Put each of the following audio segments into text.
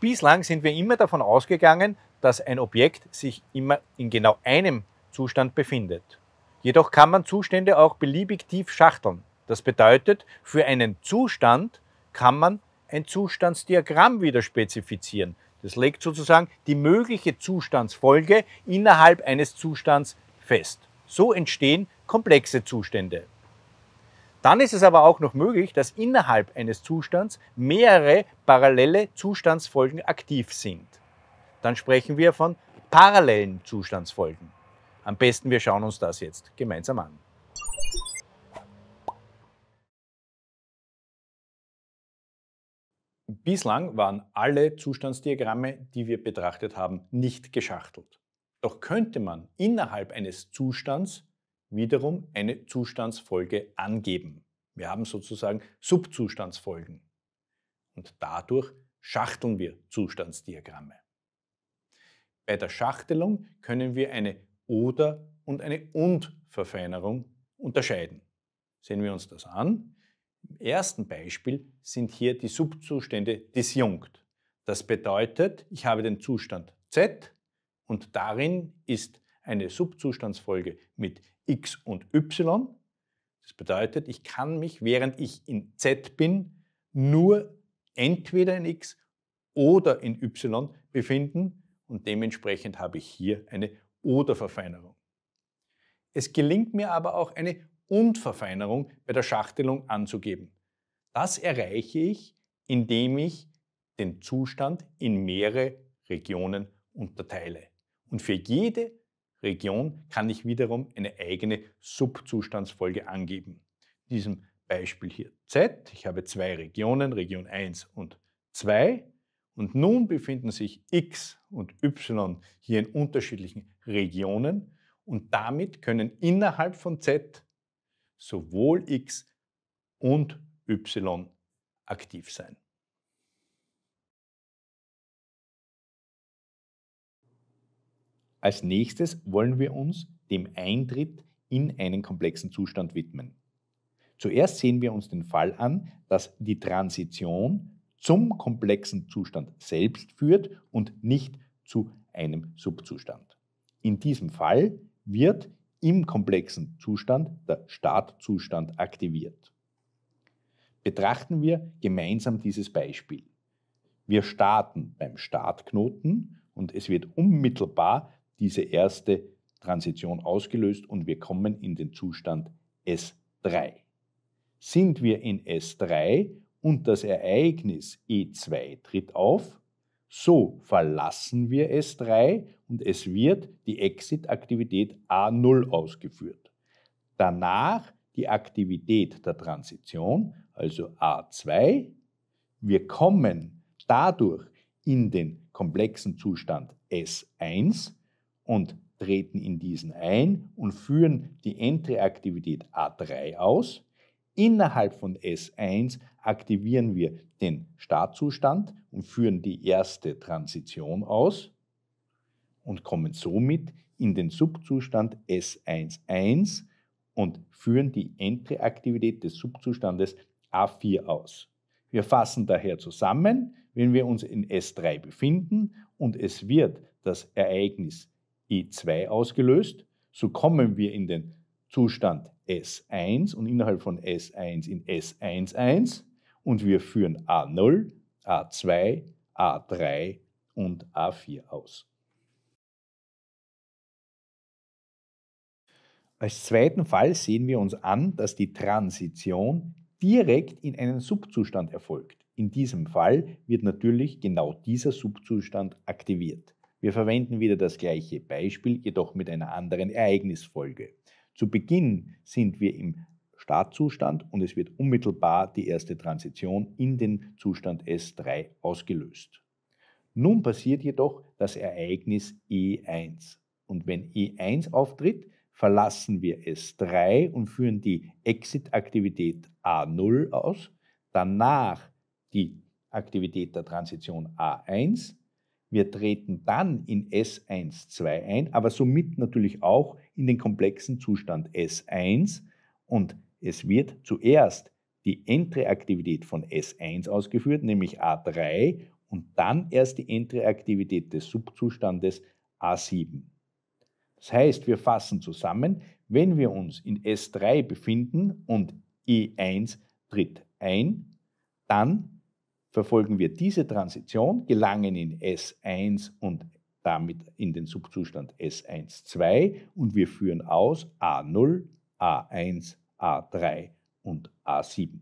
Bislang sind wir immer davon ausgegangen, dass ein Objekt sich immer in genau einem Zustand befindet. Jedoch kann man Zustände auch beliebig tief schachteln. Das bedeutet, für einen Zustand kann man ein Zustandsdiagramm wieder spezifizieren. Das legt sozusagen die mögliche Zustandsfolge innerhalb eines Zustands fest. So entstehen komplexe Zustände. Dann ist es aber auch noch möglich, dass innerhalb eines Zustands mehrere parallele Zustandsfolgen aktiv sind. Dann sprechen wir von parallelen Zustandsfolgen. Am besten wir schauen uns das jetzt gemeinsam an. Bislang waren alle Zustandsdiagramme, die wir betrachtet haben, nicht geschachtelt. Doch könnte man innerhalb eines Zustands wiederum eine Zustandsfolge angeben. Wir haben sozusagen Subzustandsfolgen. Und dadurch schachteln wir Zustandsdiagramme. Bei der Schachtelung können wir eine Oder- und eine Und-Verfeinerung unterscheiden. Sehen wir uns das an. Im ersten Beispiel sind hier die Subzustände disjunkt. Das bedeutet, ich habe den Zustand Z und darin ist eine Subzustandsfolge mit X und Y. Das bedeutet, ich kann mich, während ich in Z bin, nur entweder in X oder in Y befinden und dementsprechend habe ich hier eine Oder-Verfeinerung. Es gelingt mir aber auch eine Und-Verfeinerung bei der Schachtelung anzugeben. Das erreiche ich, indem ich den Zustand in mehrere Regionen unterteile und für jede Region kann ich wiederum eine eigene Subzustandsfolge angeben. In diesem Beispiel hier Z, ich habe zwei Regionen, Region 1 und 2. Und nun befinden sich X und Y hier in unterschiedlichen Regionen und damit können innerhalb von Z sowohl X und Y aktiv sein. Als nächstes wollen wir uns dem Eintritt in einen komplexen Zustand widmen. Zuerst sehen wir uns den Fall an, dass die Transition zum komplexen Zustand selbst führt und nicht zu einem Subzustand. In diesem Fall wird im komplexen Zustand der Startzustand aktiviert. Betrachten wir gemeinsam dieses Beispiel. Wir starten beim Startknoten und es wird unmittelbar diese erste Transition ausgelöst und wir kommen in den Zustand S3. Sind wir in S3 und das Ereignis E2 tritt auf, so verlassen wir S3 und es wird die Exit-Aktivität A0 ausgeführt. Danach die Aktivität der Transition, also A2. Wir kommen dadurch in den komplexen Zustand S1 und treten in diesen ein und führen die Entry-Aktivität A3 aus. Innerhalb von S1 aktivieren wir den Startzustand und führen die erste Transition aus und kommen somit in den Subzustand S11 und führen die Entry-Aktivität des Subzustandes A4 aus. Wir fassen daher zusammen, wenn wir uns in S3 befinden und es wird das Ereignis E2 ausgelöst. So kommen wir in den Zustand S1 und innerhalb von S1 in S11 und wir führen A0, A2, A3 und A4 aus. Als zweiten Fall sehen wir uns an, dass die Transition direkt in einen Subzustand erfolgt. In diesem Fall wird natürlich genau dieser Subzustand aktiviert. Wir verwenden wieder das gleiche Beispiel, jedoch mit einer anderen Ereignisfolge. Zu Beginn sind wir im Startzustand und es wird unmittelbar die erste Transition in den Zustand S3 ausgelöst. Nun passiert jedoch das Ereignis E1. Und wenn E1 auftritt, verlassen wir S3 und führen die Exit-Aktivität A0 aus, danach die Aktivität der Transition A1 wir treten dann in S1,2 ein, aber somit natürlich auch in den komplexen Zustand S1 und es wird zuerst die Entreaktivität von S1 ausgeführt, nämlich A3 und dann erst die Entreaktivität des Subzustandes A7. Das heißt, wir fassen zusammen, wenn wir uns in S3 befinden und E1 tritt ein, dann Verfolgen wir diese Transition, gelangen in S1 und damit in den Subzustand S1,2 und wir führen aus A0, A1, A3 und A7.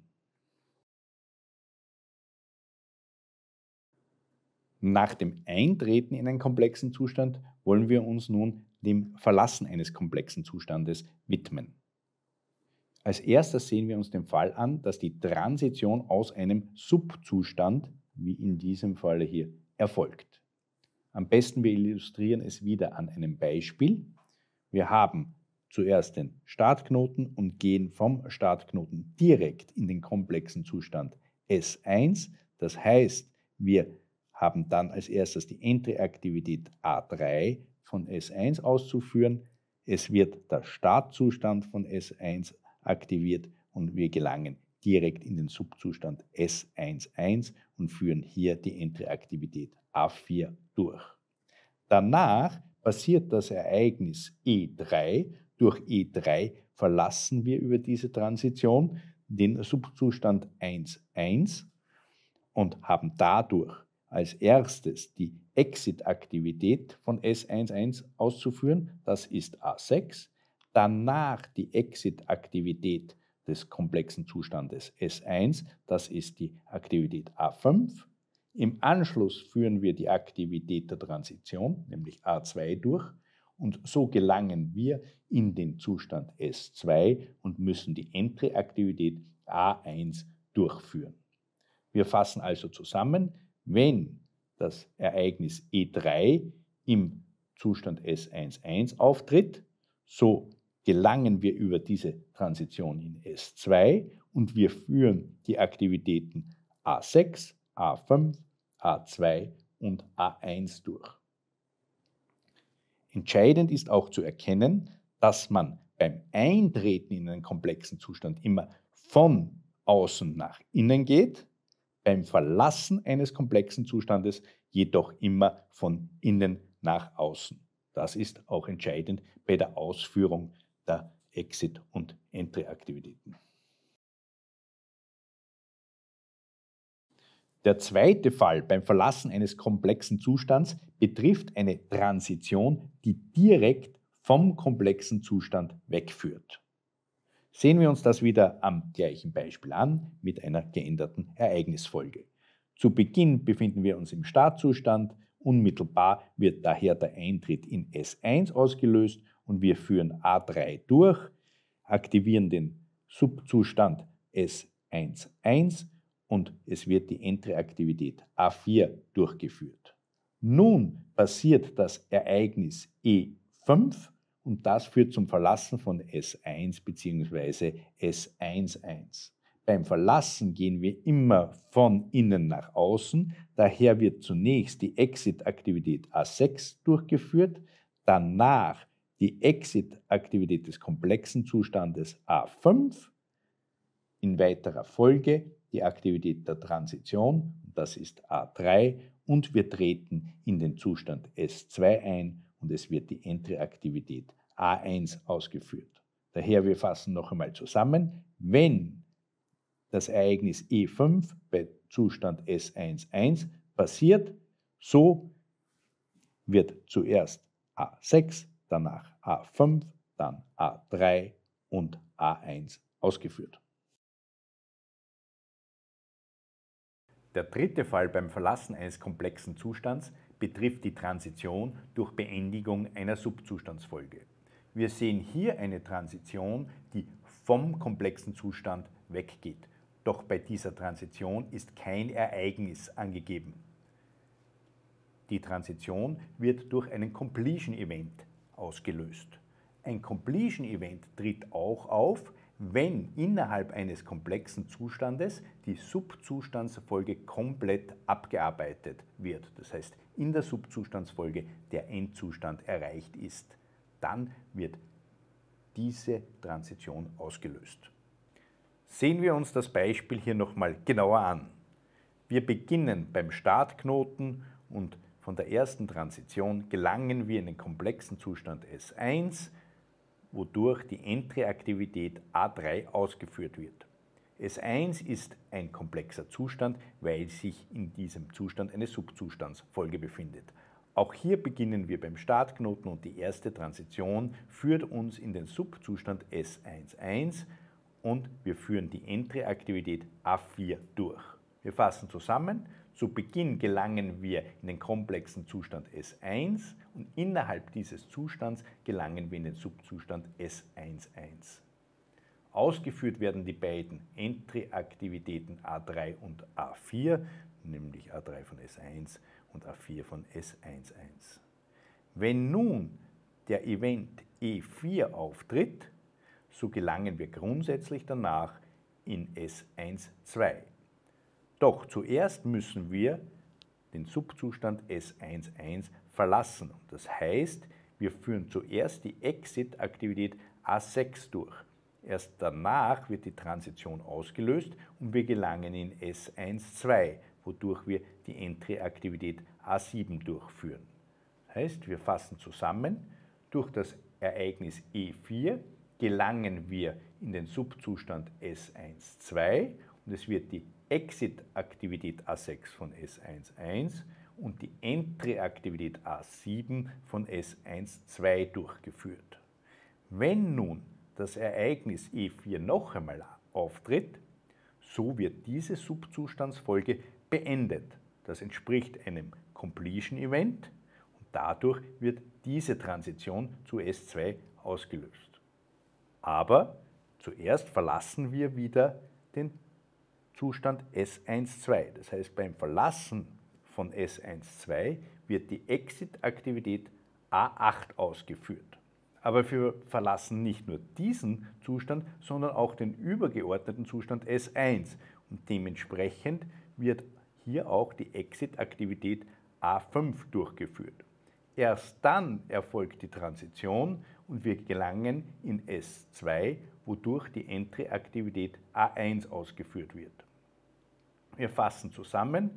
Nach dem Eintreten in einen komplexen Zustand wollen wir uns nun dem Verlassen eines komplexen Zustandes widmen. Als erstes sehen wir uns den Fall an, dass die Transition aus einem Subzustand, wie in diesem Falle hier, erfolgt. Am besten wir illustrieren es wieder an einem Beispiel. Wir haben zuerst den Startknoten und gehen vom Startknoten direkt in den komplexen Zustand S1. Das heißt, wir haben dann als erstes die Entry-Aktivität A3 von S1 auszuführen. Es wird der Startzustand von S1 aktiviert und wir gelangen direkt in den Subzustand S11 und führen hier die Entreaktivität A4 durch. Danach passiert das Ereignis E3. Durch E3 verlassen wir über diese Transition den Subzustand 1.1 und haben dadurch als erstes die Exit-Aktivität von S11 auszuführen. Das ist A6 danach die Exit-Aktivität des komplexen Zustandes S1, das ist die Aktivität A5. Im Anschluss führen wir die Aktivität der Transition, nämlich A2, durch und so gelangen wir in den Zustand S2 und müssen die Entry-Aktivität A1 durchführen. Wir fassen also zusammen, wenn das Ereignis E3 im Zustand S11 auftritt, so gelangen wir über diese Transition in S2 und wir führen die Aktivitäten A6, A5, A2 und A1 durch. Entscheidend ist auch zu erkennen, dass man beim Eintreten in einen komplexen Zustand immer von außen nach innen geht, beim Verlassen eines komplexen Zustandes jedoch immer von innen nach außen. Das ist auch entscheidend bei der Ausführung der Exit- und Entry-Aktivitäten. Der zweite Fall beim Verlassen eines komplexen Zustands betrifft eine Transition, die direkt vom komplexen Zustand wegführt. Sehen wir uns das wieder am gleichen Beispiel an mit einer geänderten Ereignisfolge. Zu Beginn befinden wir uns im Startzustand, unmittelbar wird daher der Eintritt in S1 ausgelöst und wir führen A3 durch, aktivieren den Subzustand S11 und es wird die Entry-Aktivität A4 durchgeführt. Nun passiert das Ereignis E5 und das führt zum Verlassen von S1 bzw. S11. Beim Verlassen gehen wir immer von innen nach außen, daher wird zunächst die Exit-Aktivität A6 durchgeführt, danach die Exit-Aktivität des komplexen Zustandes A5, in weiterer Folge die Aktivität der Transition, das ist A3, und wir treten in den Zustand S2 ein und es wird die Entry-Aktivität A1 ausgeführt. Daher wir fassen noch einmal zusammen, wenn das Ereignis E5 bei Zustand S11 passiert, so wird zuerst A6 danach A5, dann A3 und A1 ausgeführt. Der dritte Fall beim Verlassen eines komplexen Zustands betrifft die Transition durch Beendigung einer Subzustandsfolge. Wir sehen hier eine Transition, die vom komplexen Zustand weggeht. Doch bei dieser Transition ist kein Ereignis angegeben. Die Transition wird durch einen Completion Event ausgelöst. Ein Completion Event tritt auch auf, wenn innerhalb eines komplexen Zustandes die Subzustandsfolge komplett abgearbeitet wird, das heißt in der Subzustandsfolge der Endzustand erreicht ist, dann wird diese Transition ausgelöst. Sehen wir uns das Beispiel hier nochmal genauer an. Wir beginnen beim Startknoten und von der ersten Transition gelangen wir in den komplexen Zustand S1, wodurch die Entry-Aktivität A3 ausgeführt wird. S1 ist ein komplexer Zustand, weil sich in diesem Zustand eine Subzustandsfolge befindet. Auch hier beginnen wir beim Startknoten und die erste Transition führt uns in den Subzustand S11 und wir führen die Entry-Aktivität A4 durch. Wir fassen zusammen, zu Beginn gelangen wir in den komplexen Zustand S1 und innerhalb dieses Zustands gelangen wir in den Subzustand S11. Ausgeführt werden die beiden Entry-Aktivitäten A3 und A4, nämlich A3 von S1 und A4 von S11. Wenn nun der Event E4 auftritt, so gelangen wir grundsätzlich danach in S12. Doch zuerst müssen wir den Subzustand S11 verlassen. Das heißt, wir führen zuerst die Exit-Aktivität A6 durch. Erst danach wird die Transition ausgelöst und wir gelangen in S12, wodurch wir die Entry-Aktivität A7 durchführen. Das heißt, wir fassen zusammen, durch das Ereignis E4 gelangen wir in den Subzustand S12 und es wird die Exit-Aktivität A6 von S11 und die Entry-Aktivität A7 von S12 durchgeführt. Wenn nun das Ereignis E4 noch einmal auftritt, so wird diese Subzustandsfolge beendet. Das entspricht einem Completion Event und dadurch wird diese Transition zu S2 ausgelöst. Aber zuerst verlassen wir wieder den Zustand S12. Das heißt, beim Verlassen von S12 wird die Exit-Aktivität A8 ausgeführt. Aber wir verlassen nicht nur diesen Zustand, sondern auch den übergeordneten Zustand S1. Und dementsprechend wird hier auch die Exit-Aktivität A5 durchgeführt. Erst dann erfolgt die Transition und wir gelangen in S2, wodurch die Entry-Aktivität A1 ausgeführt wird. Wir fassen zusammen,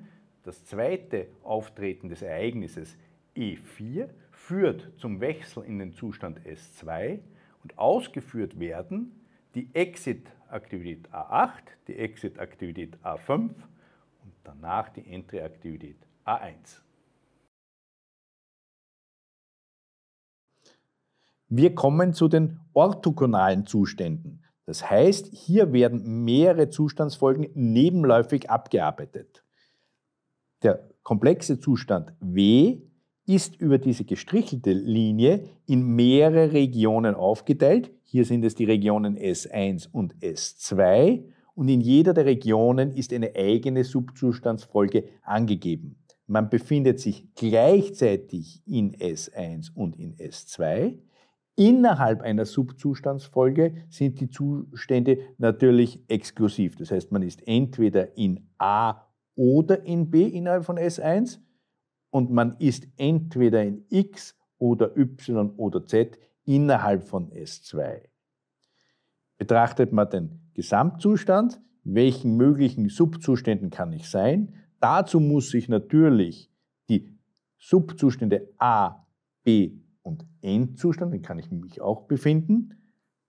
das zweite Auftreten des Ereignisses E4 führt zum Wechsel in den Zustand S2 und ausgeführt werden die Exit-Aktivität A8, die Exit-Aktivität A5 und danach die Entry-Aktivität A1. Wir kommen zu den orthogonalen Zuständen. Das heißt, hier werden mehrere Zustandsfolgen nebenläufig abgearbeitet. Der komplexe Zustand W ist über diese gestrichelte Linie in mehrere Regionen aufgeteilt. Hier sind es die Regionen S1 und S2 und in jeder der Regionen ist eine eigene Subzustandsfolge angegeben. Man befindet sich gleichzeitig in S1 und in S2 Innerhalb einer Subzustandsfolge sind die Zustände natürlich exklusiv. Das heißt, man ist entweder in A oder in B innerhalb von S1 und man ist entweder in X oder Y oder Z innerhalb von S2. Betrachtet man den Gesamtzustand, welchen möglichen Subzuständen kann ich sein? Dazu muss ich natürlich die Subzustände A, B, und Endzustand, den kann ich mich auch befinden,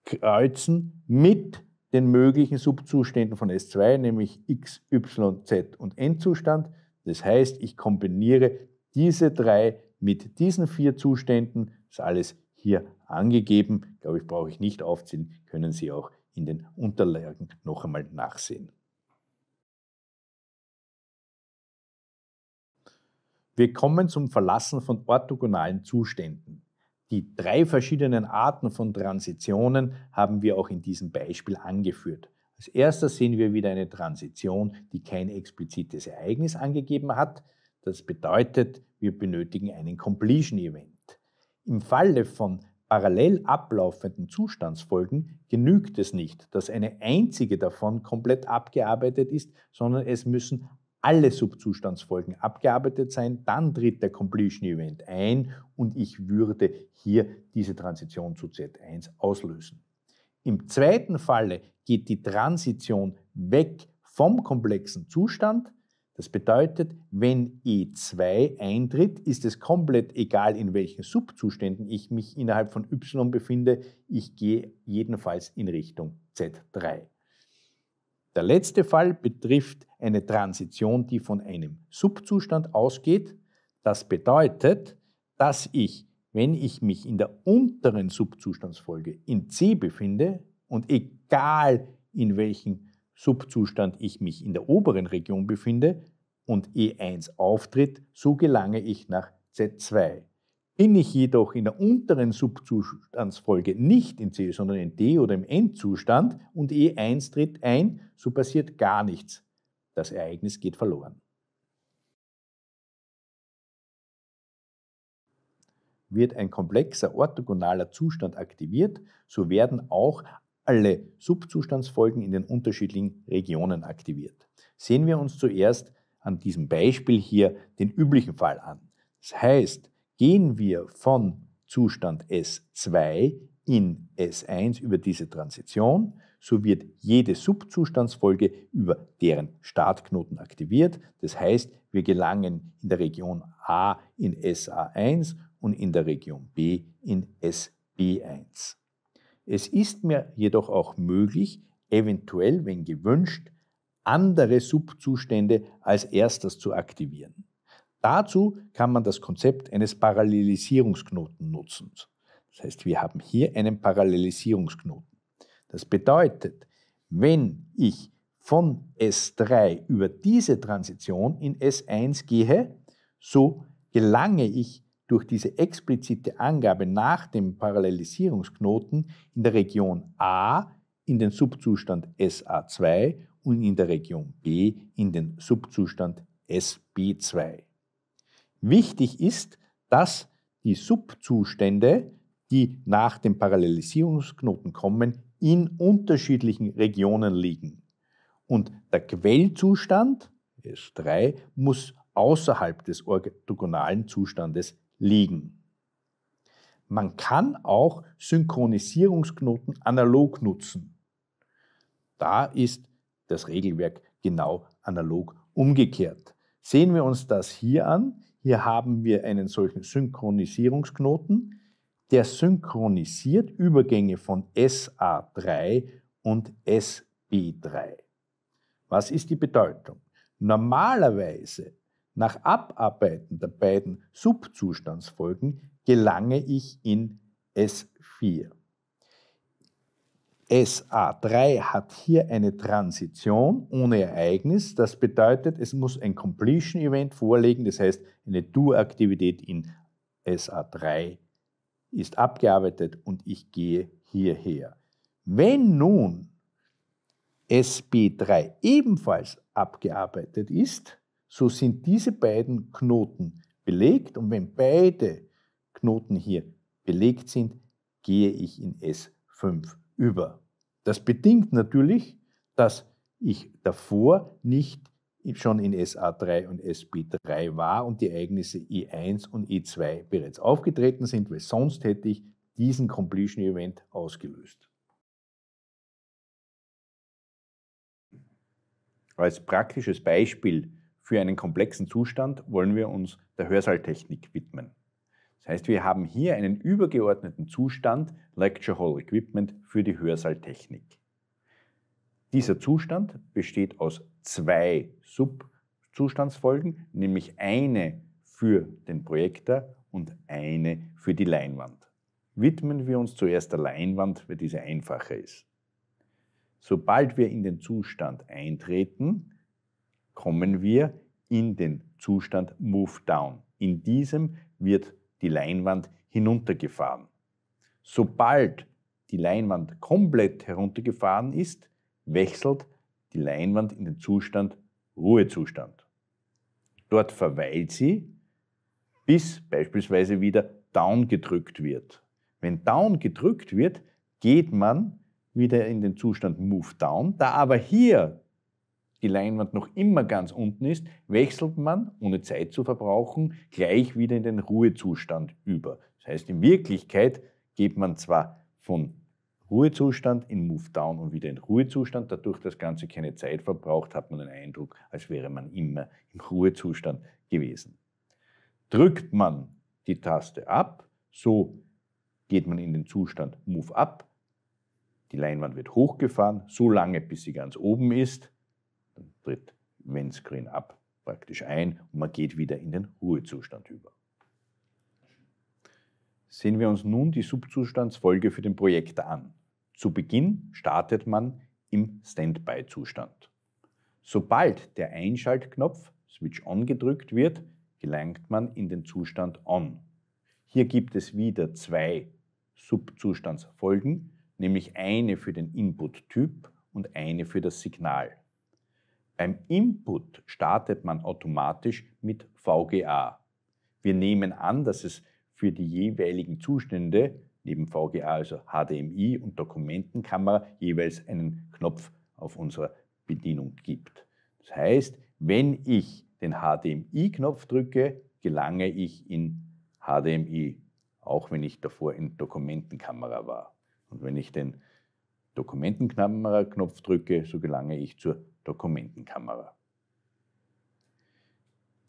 kreuzen mit den möglichen Subzuständen von S2, nämlich X, Y, Z und Endzustand. Das heißt, ich kombiniere diese drei mit diesen vier Zuständen. Das ist alles hier angegeben. Ich Glaube ich, brauche ich nicht aufziehen, können Sie auch in den Unterlagen noch einmal nachsehen. Wir kommen zum Verlassen von orthogonalen Zuständen. Die drei verschiedenen Arten von Transitionen haben wir auch in diesem Beispiel angeführt. Als erstes sehen wir wieder eine Transition, die kein explizites Ereignis angegeben hat. Das bedeutet, wir benötigen einen Completion Event. Im Falle von parallel ablaufenden Zustandsfolgen genügt es nicht, dass eine einzige davon komplett abgearbeitet ist, sondern es müssen alle Subzustandsfolgen abgearbeitet sein. Dann tritt der Completion Event ein und ich würde hier diese Transition zu Z1 auslösen. Im zweiten Falle geht die Transition weg vom komplexen Zustand. Das bedeutet, wenn E2 eintritt, ist es komplett egal, in welchen Subzuständen ich mich innerhalb von Y befinde. Ich gehe jedenfalls in Richtung Z3. Der letzte Fall betrifft eine Transition, die von einem Subzustand ausgeht. Das bedeutet, dass ich, wenn ich mich in der unteren Subzustandsfolge in C befinde und egal in welchem Subzustand ich mich in der oberen Region befinde und E1 auftritt, so gelange ich nach Z2. Bin ich jedoch in der unteren Subzustandsfolge nicht in C, sondern in D oder im Endzustand und E1 tritt ein, so passiert gar nichts. Das Ereignis geht verloren. Wird ein komplexer orthogonaler Zustand aktiviert, so werden auch alle Subzustandsfolgen in den unterschiedlichen Regionen aktiviert. Sehen wir uns zuerst an diesem Beispiel hier den üblichen Fall an. Das heißt, gehen wir von Zustand S2 in S1 über diese Transition, so wird jede Subzustandsfolge über deren Startknoten aktiviert. Das heißt, wir gelangen in der Region A in SA1 und in der Region B in SB1. Es ist mir jedoch auch möglich, eventuell, wenn gewünscht, andere Subzustände als erstes zu aktivieren. Dazu kann man das Konzept eines Parallelisierungsknoten nutzen. Das heißt, wir haben hier einen Parallelisierungsknoten. Das bedeutet, wenn ich von S3 über diese Transition in S1 gehe, so gelange ich durch diese explizite Angabe nach dem Parallelisierungsknoten in der Region A in den Subzustand SA2 und in der Region B in den Subzustand SB2. Wichtig ist, dass die Subzustände, die nach dem Parallelisierungsknoten kommen, in unterschiedlichen Regionen liegen. Und der Quellzustand, S3, muss außerhalb des orthogonalen Zustandes liegen. Man kann auch Synchronisierungsknoten analog nutzen. Da ist das Regelwerk genau analog umgekehrt. Sehen wir uns das hier an. Hier haben wir einen solchen Synchronisierungsknoten, der synchronisiert Übergänge von SA3 und SB3. Was ist die Bedeutung? Normalerweise nach Abarbeiten der beiden Subzustandsfolgen gelange ich in S4. SA3 hat hier eine Transition ohne Ereignis. Das bedeutet, es muss ein Completion Event vorliegen, das heißt, eine Do-Aktivität in SA3 ist abgearbeitet und ich gehe hierher. Wenn nun SB3 ebenfalls abgearbeitet ist, so sind diese beiden Knoten belegt und wenn beide Knoten hier belegt sind, gehe ich in S5 über. Das bedingt natürlich, dass ich davor nicht schon in SA3 und SB3 war und die Ereignisse E1 und E2 bereits aufgetreten sind, weil sonst hätte ich diesen Completion Event ausgelöst. Als praktisches Beispiel für einen komplexen Zustand wollen wir uns der Hörsaaltechnik widmen. Das heißt, wir haben hier einen übergeordneten Zustand Lecture Hall Equipment für die Hörsaaltechnik. Dieser Zustand besteht aus zwei Subzustandsfolgen, nämlich eine für den Projektor und eine für die Leinwand. Widmen wir uns zuerst der Leinwand, weil diese einfacher ist. Sobald wir in den Zustand eintreten, kommen wir in den Zustand Move Down. In diesem wird die Leinwand hinuntergefahren. Sobald die Leinwand komplett heruntergefahren ist, wechselt die Leinwand in den Zustand Ruhezustand. Dort verweilt sie, bis beispielsweise wieder down gedrückt wird. Wenn down gedrückt wird, geht man wieder in den Zustand Move Down. Da aber hier die Leinwand noch immer ganz unten ist, wechselt man, ohne Zeit zu verbrauchen, gleich wieder in den Ruhezustand über. Das heißt, in Wirklichkeit geht man zwar von Ruhezustand in Move Down und wieder in Ruhezustand. Dadurch, dass das Ganze keine Zeit verbraucht, hat man den Eindruck, als wäre man immer im Ruhezustand gewesen. Drückt man die Taste ab, so geht man in den Zustand Move Up. Die Leinwand wird hochgefahren, so lange bis sie ganz oben ist. Dann tritt Windscreen ab praktisch ein und man geht wieder in den Ruhezustand über. Sehen wir uns nun die Subzustandsfolge für den Projekt an. Zu Beginn startet man im Standby-Zustand. Sobald der Einschaltknopf Switch On gedrückt wird, gelangt man in den Zustand On. Hier gibt es wieder zwei Subzustandsfolgen, nämlich eine für den Input-Typ und eine für das Signal. Beim Input startet man automatisch mit VGA. Wir nehmen an, dass es für die jeweiligen Zustände neben VGA, also HDMI und Dokumentenkamera, jeweils einen Knopf auf unserer Bedienung gibt. Das heißt, wenn ich den HDMI-Knopf drücke, gelange ich in HDMI, auch wenn ich davor in Dokumentenkamera war. Und wenn ich den Dokumentenkamera-Knopf drücke, so gelange ich zur Dokumentenkamera.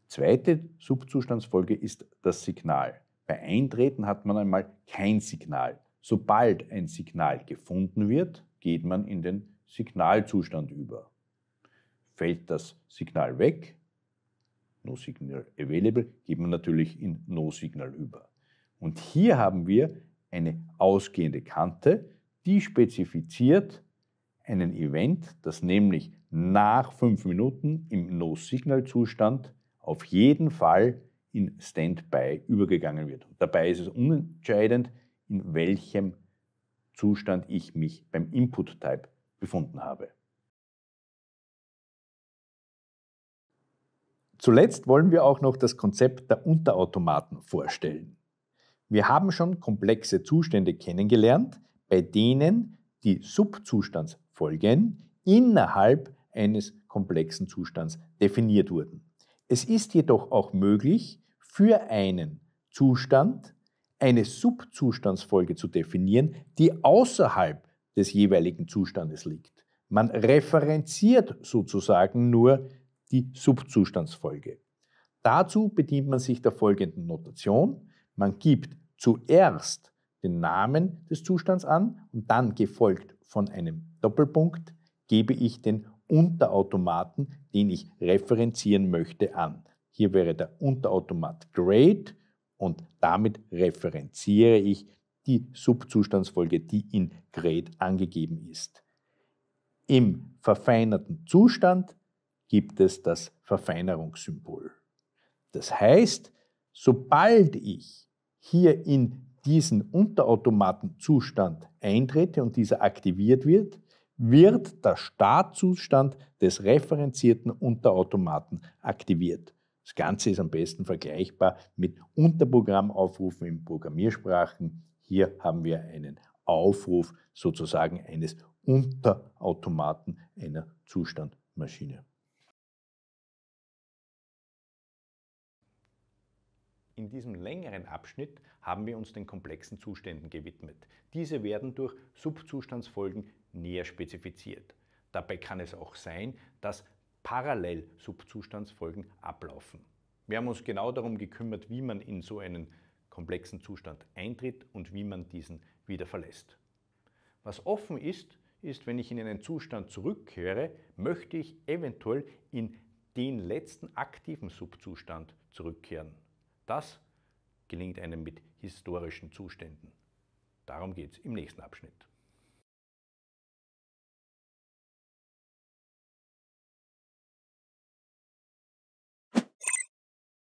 Zweite Subzustandsfolge ist das Signal. Bei Eintreten hat man einmal kein Signal. Sobald ein Signal gefunden wird, geht man in den Signalzustand über. Fällt das Signal weg, No Signal Available, geht man natürlich in No Signal über. Und hier haben wir eine ausgehende Kante, die spezifiziert, einen Event, das nämlich nach fünf Minuten im No-Signal-Zustand auf jeden Fall in Standby übergegangen wird. dabei ist es unentscheidend, in welchem Zustand ich mich beim Input-Type befunden habe. Zuletzt wollen wir auch noch das Konzept der Unterautomaten vorstellen. Wir haben schon komplexe Zustände kennengelernt, bei denen die Subzustands Folgen innerhalb eines komplexen Zustands definiert wurden. Es ist jedoch auch möglich, für einen Zustand eine Subzustandsfolge zu definieren, die außerhalb des jeweiligen Zustandes liegt. Man referenziert sozusagen nur die Subzustandsfolge. Dazu bedient man sich der folgenden Notation. Man gibt zuerst den Namen des Zustands an und dann gefolgt von einem Doppelpunkt gebe ich den Unterautomaten, den ich referenzieren möchte, an. Hier wäre der Unterautomat Grade und damit referenziere ich die Subzustandsfolge, die in Grade angegeben ist. Im verfeinerten Zustand gibt es das Verfeinerungssymbol. Das heißt, sobald ich hier in diesen Unterautomatenzustand eintrete und dieser aktiviert wird, wird der Startzustand des referenzierten Unterautomaten aktiviert. Das Ganze ist am besten vergleichbar mit Unterprogrammaufrufen in Programmiersprachen. Hier haben wir einen Aufruf sozusagen eines Unterautomaten einer Zustandmaschine. In diesem längeren Abschnitt haben wir uns den komplexen Zuständen gewidmet. Diese werden durch Subzustandsfolgen näher spezifiziert. Dabei kann es auch sein, dass parallel Subzustandsfolgen ablaufen. Wir haben uns genau darum gekümmert, wie man in so einen komplexen Zustand eintritt und wie man diesen wieder verlässt. Was offen ist, ist, wenn ich in einen Zustand zurückkehre, möchte ich eventuell in den letzten aktiven Subzustand zurückkehren. Das gelingt einem mit historischen Zuständen. Darum geht es im nächsten Abschnitt.